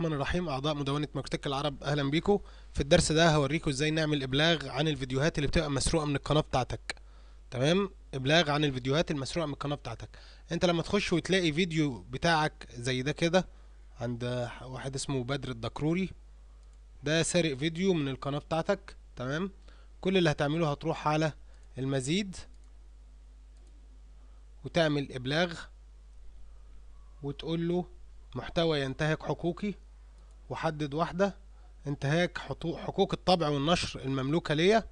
الرحمن الرحيم اعضاء مدونه مكتك العرب اهلا بيكم في الدرس ده هوريكم ازاي نعمل ابلاغ عن الفيديوهات اللي بتبقى مسروقه من القناه بتاعتك تمام ابلاغ عن الفيديوهات المسروقه من القناه بتاعتك انت لما تخش وتلاقي فيديو بتاعك زي ده كده عند واحد اسمه بدر الدكروري ده سارق فيديو من القناه بتاعتك تمام كل اللي هتعمله هتروح على المزيد وتعمل ابلاغ وتقول له محتوى ينتهك حقوقي وحدد واحدة انتهاك حقوق الطبع والنشر المملوكة ليا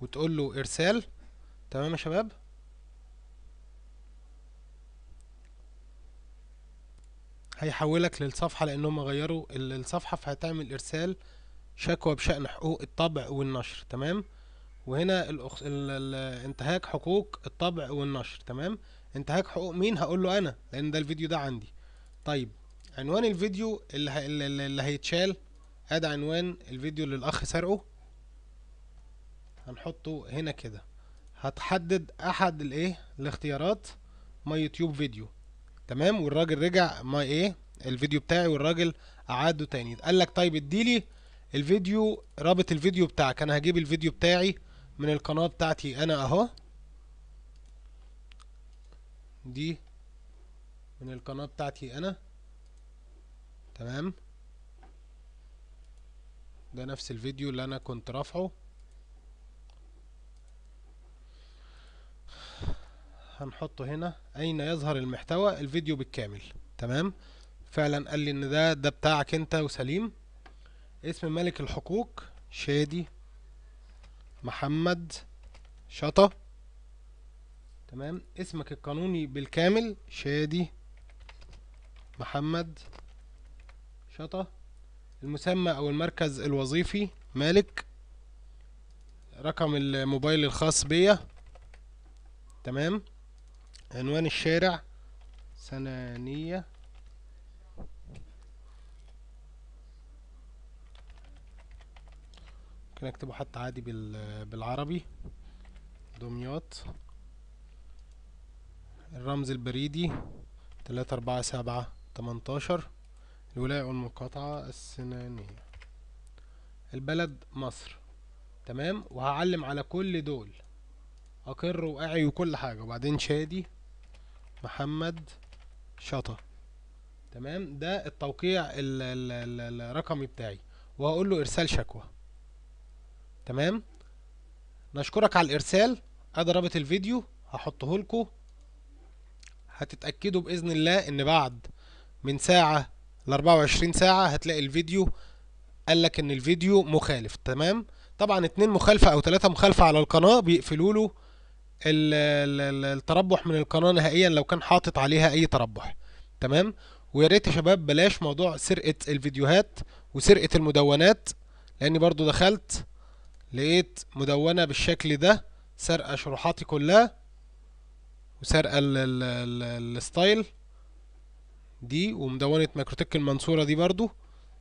وتقول له ارسال تمام يا شباب هيحولك للصفحة لانهم غيروا الصفحة فهتعمل ارسال شكوى بشأن حقوق الطبع والنشر تمام وهنا الأخ... ال... ال... انتهاك حقوق الطبع والنشر تمام انتهاك حقوق مين هقول له انا لان ده الفيديو ده عندي طيب عنوان الفيديو اللي, اللي, اللي هيتشال ادي عنوان الفيديو اللي الاخ سرقه هنحطه هنا كده هتحدد احد الايه الاختيارات ما يوتيوب فيديو تمام والراجل رجع ما ايه الفيديو بتاعي والراجل اعاده تاني قال لك طيب اديلي الفيديو رابط الفيديو بتاعك انا هجيب الفيديو بتاعي من القناه بتاعتي انا اهو دي من القناه بتاعتي انا تمام ده نفس الفيديو اللي انا كنت رافعه هنحطه هنا اين يظهر المحتوى الفيديو بالكامل تمام فعلا قال لي ان ده ده بتاعك انت وسليم اسم ملك الحقوق شادي محمد شطا تمام اسمك القانوني بالكامل شادي محمد شطة المسمى أو المركز الوظيفي مالك رقم الموبايل الخاص بيا تمام عنوان الشارع سنانية ممكن اكتبه حتى عادي بالعربي دمياط الرمز البريدي تلاتة أربعة سبعة تمنتاشر الولاية المقاطعة السنانية البلد مصر تمام وهعلم على كل دول أقر وأعي وكل حاجة وبعدين شادي محمد شطة تمام ده التوقيع الرقمي بتاعي وهقول له إرسال شكوى تمام نشكرك على الإرسال أدي رابط الفيديو هحطه لكم هتتأكدوا بإذن الله إن بعد من ساعة ال 24 ساعة هتلاقي الفيديو قال لك ان الفيديو مخالف تمام طبعا اتنين مخالفة او تلاتة مخالفة على القناة بيقفلوا له التربح من القناة نهائيا لو كان حاطط عليها اي تربح تمام ويا ريت يا شباب بلاش موضوع سرقة الفيديوهات وسرقة المدونات لاني برضو دخلت لقيت مدونة بالشكل ده سرقة شروحاتي كلها وسرقة الستايل دي ومدونه مايكروتك المنصوره دي برضو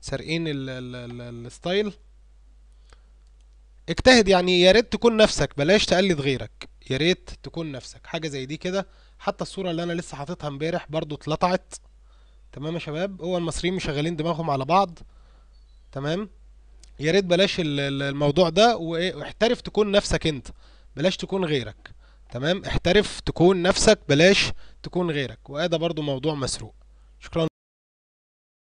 سارقين الستايل اجتهد يعني يا ريت تكون نفسك بلاش تقلد غيرك يا ريت تكون نفسك حاجه زي دي كده حتى الصوره اللي انا لسه حاططها امبارح برضو اتلطعت تمام يا شباب هو المصريين مشغلين دماغهم على بعض تمام يا ريت بلاش الموضوع ده واحترف تكون نفسك انت بلاش تكون غيرك تمام احترف تكون نفسك بلاش تكون غيرك وهذا برضو موضوع مسروق wkląs